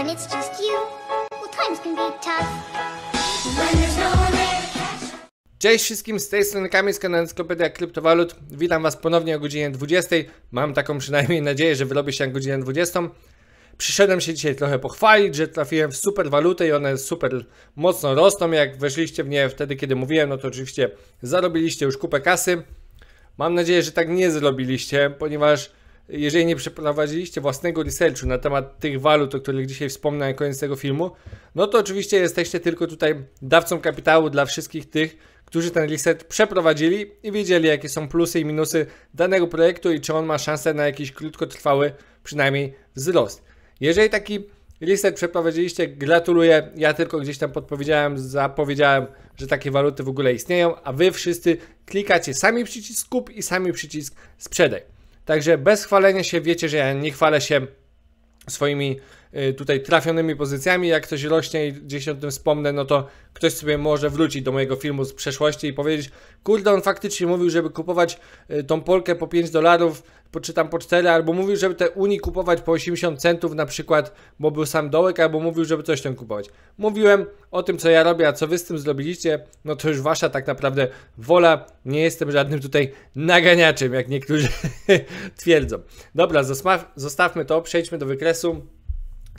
when it's just you. Well, times can be tough. When there's no one there. Cześć wszystkim, z tej strony Kamil z kanału Encyklopedia Kryptowalut. Witam Was ponownie o godzinie 20. Mam taką przynajmniej nadzieję, że wyrobię się na godzinę 20. Przyszedłem się dzisiaj trochę pochwalić, że trafiłem w super walutę i one super mocno rosną. Jak weszliście w nie wtedy, kiedy mówiłem, no to oczywiście zarobiliście już kupę kasy. Mam nadzieję, że tak nie zrobiliście, ponieważ jeżeli nie przeprowadziliście własnego researchu na temat tych walut, o których dzisiaj wspomnę na koniec tego filmu, no to oczywiście jesteście tylko tutaj dawcą kapitału dla wszystkich tych, którzy ten reset przeprowadzili i wiedzieli, jakie są plusy i minusy danego projektu i czy on ma szansę na jakiś krótkotrwały, przynajmniej wzrost. Jeżeli taki reset przeprowadziliście, gratuluję. Ja tylko gdzieś tam podpowiedziałem, zapowiedziałem, że takie waluty w ogóle istnieją, a wy wszyscy klikacie sami przycisk kup i sami przycisk sprzedaj. Także bez chwalenia się, wiecie, że ja nie chwalę się swoimi y, tutaj trafionymi pozycjami. Jak ktoś rośnie i gdzieś o tym wspomnę, no to ktoś sobie może wrócić do mojego filmu z przeszłości i powiedzieć, kurde, on faktycznie mówił, żeby kupować y, tą Polkę po 5 dolarów, czy tam po 4, albo mówił, żeby te uni kupować po 80 centów na przykład, bo był sam dołek, albo mówił, żeby coś tam kupować. Mówiłem o tym, co ja robię, a co wy z tym zrobiliście, no to już wasza tak naprawdę wola. Nie jestem żadnym tutaj naganiaczem, jak niektórzy twierdzą. Dobra, zostawmy to, przejdźmy do wykresu.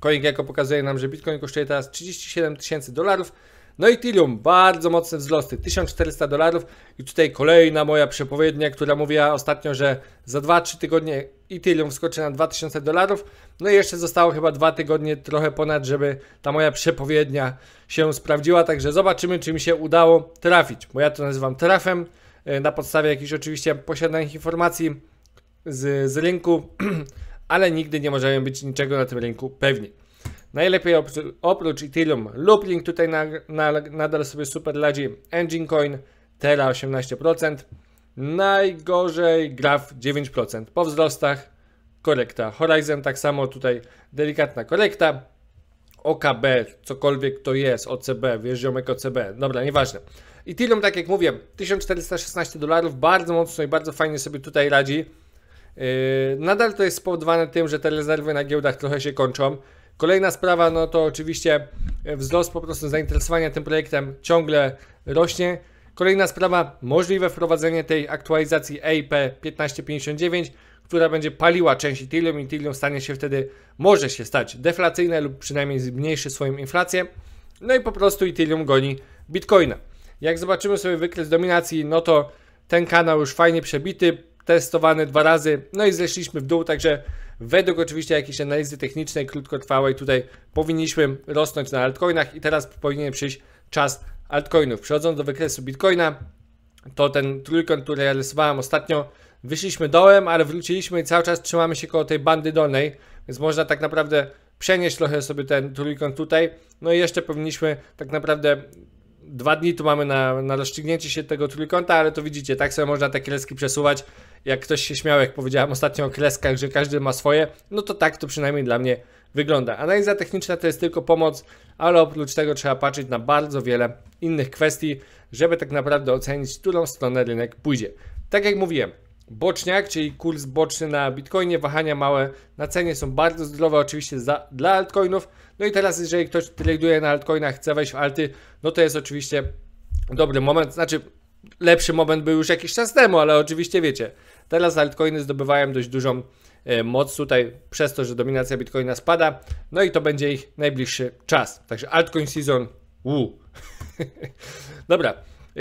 Coin jako pokazuje nam, że Bitcoin kosztuje teraz 37 tysięcy dolarów. No i Tilium, bardzo mocne wzrosty, 1400 dolarów i tutaj kolejna moja przepowiednia, która mówiła ostatnio, że za 2-3 tygodnie Ethereum wskoczy na 2000 dolarów. No i jeszcze zostało chyba 2 tygodnie, trochę ponad, żeby ta moja przepowiednia się sprawdziła, także zobaczymy, czy mi się udało trafić, bo ja to nazywam trafem, e, na podstawie jakichś oczywiście posiadanych informacji z, z rynku, ale nigdy nie możemy być niczego na tym rynku pewni. Najlepiej oprócz, oprócz Ethereum lub Link tutaj na, na, nadal sobie super radzi Engine Coin, Terra 18%, najgorzej Graph 9%. Po wzrostach korekta. Horizon tak samo tutaj delikatna korekta. OKB, cokolwiek to jest, OCB, wiesz ziomek OCB, dobra, nieważne. Ethereum, tak jak mówię, 1416 dolarów, bardzo mocno i bardzo fajnie sobie tutaj radzi. Yy, nadal to jest spowodowane tym, że te rezerwy na giełdach trochę się kończą. Kolejna sprawa, no to oczywiście e, wzrost po prostu zainteresowania tym projektem ciągle rośnie. Kolejna sprawa, możliwe wprowadzenie tej aktualizacji EIP 1559, która będzie paliła część Ethereum i Ethereum stanie się wtedy, może się stać deflacyjne lub przynajmniej zmniejszy swoją inflację. No i po prostu Ethereum goni Bitcoina. Jak zobaczymy sobie wykres dominacji, no to ten kanał już fajnie przebity, testowany dwa razy, no i zeszliśmy w dół, także według oczywiście jakiejś analizy technicznej, krótkotrwałej tutaj powinniśmy rosnąć na altcoinach i teraz powinien przyjść czas altcoinów. Przechodząc do wykresu Bitcoina, to ten trójkąt, który ja rysowałem ostatnio, wyszliśmy dołem, ale wróciliśmy i cały czas trzymamy się koło tej bandy dolnej, więc można tak naprawdę przenieść trochę sobie ten trójkąt tutaj, no i jeszcze powinniśmy tak naprawdę dwa dni tu mamy na, na rozstrzygnięcie się tego trójkąta, ale to widzicie, tak sobie można te kreski przesuwać. Jak ktoś się śmiał, jak powiedziałem ostatnio o kreskach, że każdy ma swoje, no to tak to przynajmniej dla mnie wygląda. Analiza techniczna to jest tylko pomoc, ale oprócz tego trzeba patrzeć na bardzo wiele innych kwestii, żeby tak naprawdę ocenić, którą stronę rynek pójdzie. Tak jak mówiłem, boczniak, czyli kurs boczny na Bitcoinie, wahania małe na cenie są bardzo zdrowe oczywiście za, dla altcoinów. No i teraz jeżeli ktoś traduje na altcoinach, chce wejść w alty, no to jest oczywiście dobry moment, znaczy lepszy moment był już jakiś czas temu, ale oczywiście wiecie, teraz altcoiny zdobywają dość dużą e, moc tutaj przez to, że dominacja Bitcoina spada, no i to będzie ich najbliższy czas. Także altcoin season, uuu. Dobra,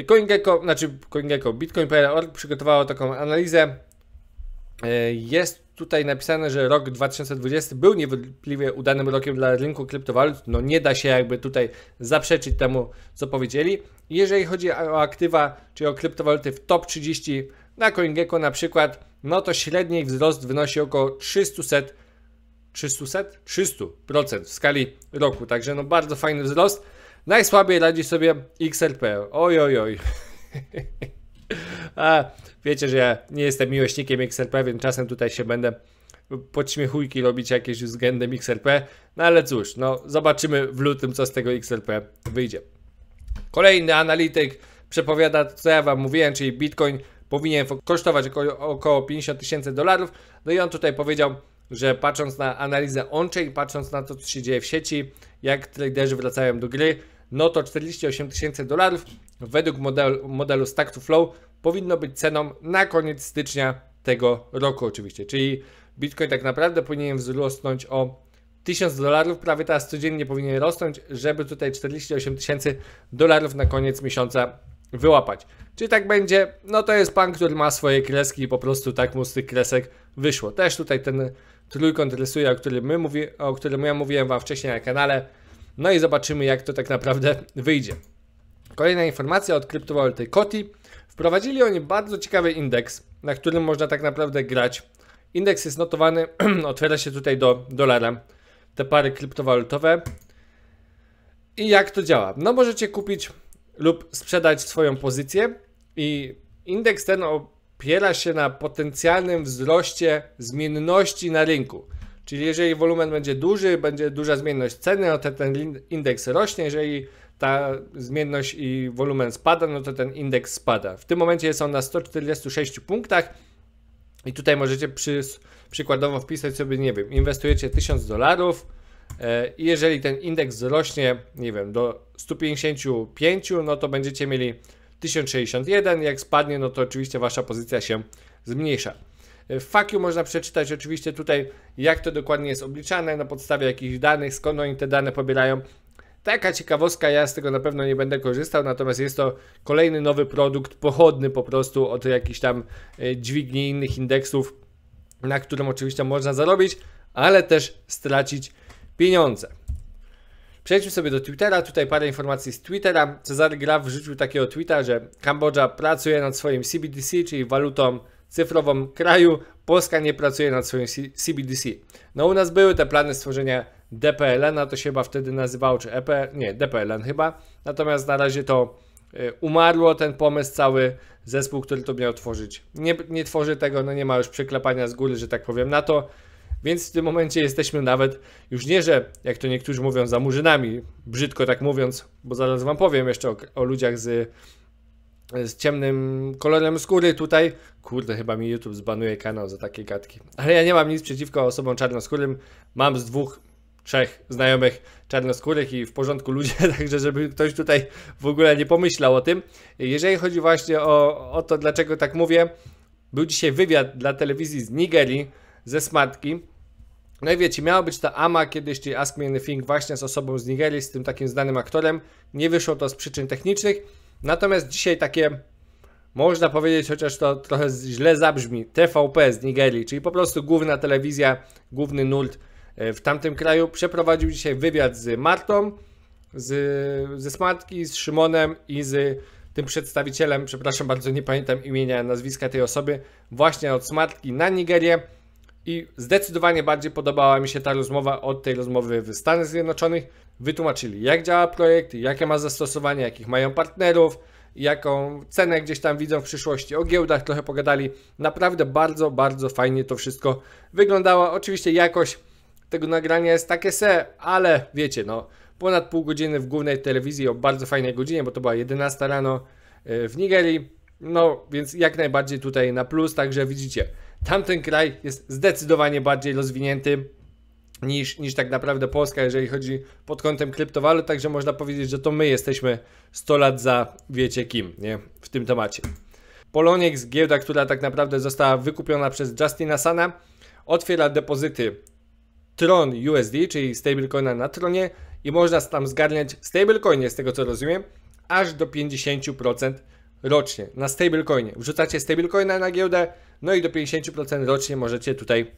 CoinGecko, znaczy CoinGecko, Bitcoin.org przygotowało taką analizę. E, jest tutaj napisane, że rok 2020 był niewątpliwie udanym rokiem dla rynku kryptowalut. No nie da się jakby tutaj zaprzeczyć temu, co powiedzieli. Jeżeli chodzi o aktywa, czyli o kryptowaluty w top 30 na CoinGecko na przykład, no to średni wzrost wynosi około 300 300? 300% w skali roku. Także no bardzo fajny wzrost. Najsłabiej radzi sobie XRP. Oj, oj, oj. A, wiecie, że ja nie jestem miłośnikiem XRP, więc czasem tutaj się będę podśmiechujki robić jakieś względem XRP. No ale cóż, no zobaczymy w lutym, co z tego XRP wyjdzie. Kolejny analityk przepowiada, co ja wam mówiłem, czyli Bitcoin powinien kosztować około, około 50 tysięcy dolarów. No i on tutaj powiedział, że patrząc na analizę on-chain, patrząc na to, co się dzieje w sieci, jak traderzy wracają do gry, no to 48 tysięcy dolarów według modelu Stack to Flow powinno być ceną na koniec stycznia tego roku oczywiście, czyli Bitcoin tak naprawdę powinien wzrosnąć o 1000 dolarów, prawie teraz codziennie powinien rosnąć, żeby tutaj 48 tysięcy dolarów na koniec miesiąca wyłapać. Czy tak będzie? No to jest pan, który ma swoje kreski i po prostu tak mu z tych kresek wyszło. Też tutaj ten trójkąt rysuje, o którym, my mówi, o którym ja mówiłem Wam wcześniej na kanale. No i zobaczymy, jak to tak naprawdę wyjdzie. Kolejna informacja od kryptowaluty Koti. Wprowadzili oni bardzo ciekawy indeks, na którym można tak naprawdę grać. Indeks jest notowany, otwiera się tutaj do dolara, te pary kryptowalutowe. I jak to działa? No możecie kupić lub sprzedać swoją pozycję i indeks ten opiera się na potencjalnym wzroście zmienności na rynku. Czyli jeżeli wolumen będzie duży, będzie duża zmienność ceny, no to ten indeks rośnie. Jeżeli ta zmienność i wolumen spada, no to ten indeks spada. W tym momencie jest on na 146 punktach i tutaj możecie przy, przykładowo wpisać sobie, nie wiem, inwestujecie 1000 dolarów e, i jeżeli ten indeks rośnie, nie wiem, do 155, no to będziecie mieli 1061, jak spadnie, no to oczywiście wasza pozycja się zmniejsza. W fakiu można przeczytać oczywiście tutaj, jak to dokładnie jest obliczane, na podstawie jakich danych, skąd oni te dane pobierają. Taka ciekawostka, ja z tego na pewno nie będę korzystał, natomiast jest to kolejny nowy produkt pochodny po prostu od jakichś tam e, dźwigni innych indeksów, na którym oczywiście można zarobić, ale też stracić pieniądze. Przejdźmy sobie do Twittera. Tutaj parę informacji z Twittera. Cezary Graf wrzucił takiego tweeta, że Kambodża pracuje nad swoim CBDC, czyli walutą cyfrową kraju Polska nie pracuje nad swoim CBDC. No u nas były te plany stworzenia DPLN, a to się chyba wtedy nazywało, czy EP, nie, DPLN chyba. Natomiast na razie to y, umarło ten pomysł, cały zespół, który to miał tworzyć. Nie, nie tworzy tego, no nie ma już przyklepania z góry, że tak powiem, na to. Więc w tym momencie jesteśmy nawet już nie, że jak to niektórzy mówią, za murzynami, brzydko tak mówiąc, bo zaraz Wam powiem jeszcze o, o ludziach z z ciemnym kolorem skóry tutaj. Kurde, chyba mi YouTube zbanuje kanał za takie gadki. Ale ja nie mam nic przeciwko osobom czarnoskórym. Mam z dwóch, trzech znajomych czarnoskórych i w porządku ludzie, także żeby ktoś tutaj w ogóle nie pomyślał o tym. Jeżeli chodzi właśnie o, o to, dlaczego tak mówię, był dzisiaj wywiad dla telewizji z Nigerii, ze Smatki. No i wiecie, miała być ta AMA kiedyś, czyli Ask Me Anything właśnie z osobą z Nigerii, z tym takim znanym aktorem. Nie wyszło to z przyczyn technicznych. Natomiast dzisiaj takie, można powiedzieć, chociaż to trochę źle zabrzmi, TVP z Nigerii, czyli po prostu główna telewizja, główny nurt e, w tamtym kraju, przeprowadził dzisiaj wywiad z Martą, z, ze Smatki, z Szymonem i z tym przedstawicielem, przepraszam bardzo, nie pamiętam imienia, nazwiska tej osoby, właśnie od Smatki na Nigerię. I zdecydowanie bardziej podobała mi się ta rozmowa od tej rozmowy w Stanach Zjednoczonych wytłumaczyli, jak działa projekt, jakie ma zastosowanie, jakich mają partnerów, jaką cenę gdzieś tam widzą w przyszłości. O giełdach trochę pogadali. Naprawdę bardzo, bardzo fajnie to wszystko wyglądało. Oczywiście jakość tego nagrania jest takie se, ale wiecie, no ponad pół godziny w głównej telewizji o bardzo fajnej godzinie, bo to była 11 rano e, w Nigerii. No, więc jak najbardziej tutaj na plus, także widzicie, tamten kraj jest zdecydowanie bardziej rozwinięty, niż, niż tak naprawdę Polska, jeżeli chodzi pod kątem kryptowalut, także można powiedzieć, że to my jesteśmy 100 lat za wiecie kim, nie? W tym temacie. Poloniex, giełda, która tak naprawdę została wykupiona przez Justina Sana, otwiera depozyty Tron USD, czyli stablecoina na Tronie i można tam zgarniać stablecoinie, z tego co rozumiem, aż do 50% rocznie na stablecoinie. Wrzucacie stablecoina na giełdę, no i do 50% rocznie możecie tutaj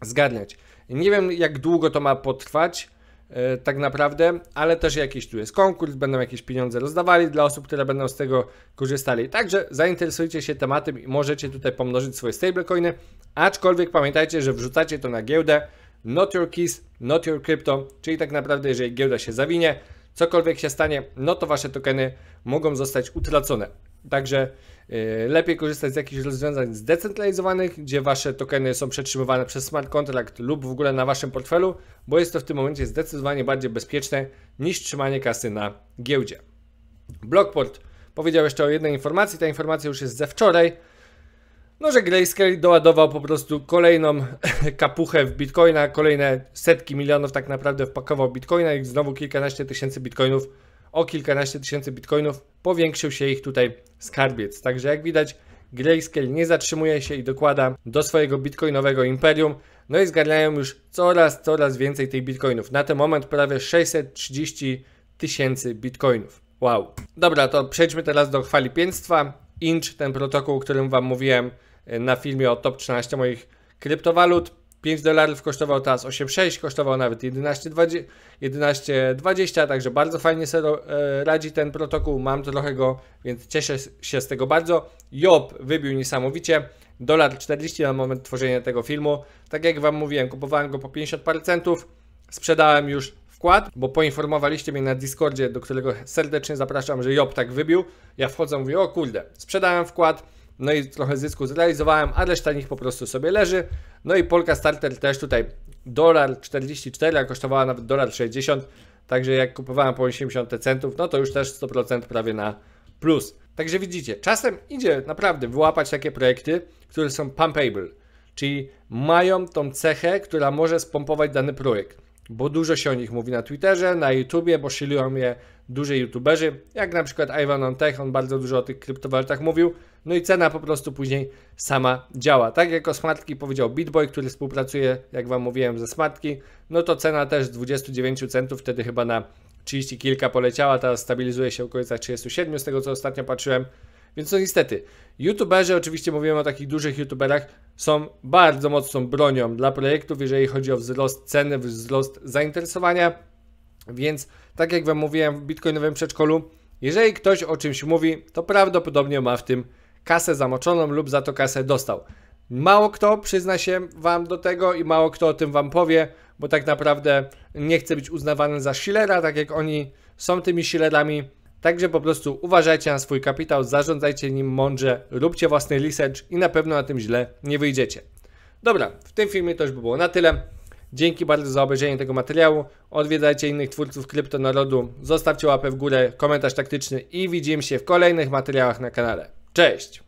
zgarniać. Nie wiem, jak długo to ma potrwać e, tak naprawdę, ale też jakiś tu jest konkurs, będą jakieś pieniądze rozdawali dla osób, które będą z tego korzystali. Także zainteresujcie się tematem i możecie tutaj pomnożyć swoje stablecoiny, aczkolwiek pamiętajcie, że wrzucacie to na giełdę not your keys, not your crypto, czyli tak naprawdę jeżeli giełda się zawinie, cokolwiek się stanie, no to wasze tokeny mogą zostać utracone. Także y, lepiej korzystać z jakichś rozwiązań zdecentralizowanych, gdzie wasze tokeny są przetrzymywane przez smart contract lub w ogóle na waszym portfelu, bo jest to w tym momencie zdecydowanie bardziej bezpieczne niż trzymanie kasy na giełdzie. Blockport powiedział jeszcze o jednej informacji, ta informacja już jest ze wczoraj. No, że Grayscale doładował po prostu kolejną kapuchę w bitcoina, kolejne setki milionów tak naprawdę wpakował bitcoina i znowu kilkanaście tysięcy bitcoinów o kilkanaście tysięcy bitcoinów powiększył się ich tutaj skarbiec. Także jak widać, Grayscale nie zatrzymuje się i dokłada do swojego bitcoinowego imperium. No i zgarniają już coraz, coraz więcej tych bitcoinów. Na ten moment prawie 630 tysięcy bitcoinów. Wow. Dobra, to przejdźmy teraz do chwali pieństwa. Inch, ten protokół, o którym Wam mówiłem e, na filmie o top 13 moich kryptowalut. 5 dolarów kosztował teraz 8,6, kosztował nawet 11,20, 11, także bardzo fajnie sobie e, radzi ten protokół, mam trochę go, więc cieszę się z tego bardzo. Job wybił niesamowicie, dolar 40 na moment tworzenia tego filmu. Tak jak Wam mówiłem, kupowałem go po 50 parę centów, sprzedałem już wkład, bo poinformowaliście mnie na Discordzie, do którego serdecznie zapraszam, że Job tak wybił. Ja wchodzę, mówię, o kurde, sprzedałem wkład, no i trochę zysku zrealizowałem, a reszta nich po prostu sobie leży. No i Polka Starter też tutaj dolar 44, a kosztowała nawet dolar 60, także jak kupowałem po 80 centów, no to już też 100% prawie na plus. Także widzicie, czasem idzie naprawdę wyłapać takie projekty, które są pumpable, czyli mają tą cechę, która może spompować dany projekt bo dużo się o nich mówi na Twitterze, na YouTubie, bo szylują je duży youtuberzy, jak na przykład Ivan on Tech, on bardzo dużo o tych kryptowalutach mówił, no i cena po prostu później sama działa. Tak jak o Smartki powiedział BitBoy, który współpracuje, jak Wam mówiłem, ze Smartki, no to cena też z 29 centów wtedy chyba na 30 kilka poleciała, teraz stabilizuje się w okolicach 37 z tego co ostatnio patrzyłem. Więc no niestety, youtuberzy, oczywiście mówiłem o takich dużych youtuberach, są bardzo mocną bronią dla projektów, jeżeli chodzi o wzrost ceny, wzrost zainteresowania. Więc tak jak Wam mówiłem w bitcoinowym przedszkolu, jeżeli ktoś o czymś mówi, to prawdopodobnie ma w tym kasę zamoczoną lub za to kasę dostał. Mało kto przyzna się Wam do tego i mało kto o tym Wam powie, bo tak naprawdę nie chce być uznawany za shillera, tak jak oni są tymi shillerami. Także po prostu uważajcie na swój kapitał, zarządzajcie nim mądrze, róbcie własny research i na pewno na tym źle nie wyjdziecie. Dobra, w tym filmie to już by było na tyle. Dzięki bardzo za obejrzenie tego materiału. Odwiedzajcie innych twórców kryptonarodu, zostawcie łapę w górę, komentarz taktyczny i widzimy się w kolejnych materiałach na kanale. Cześć!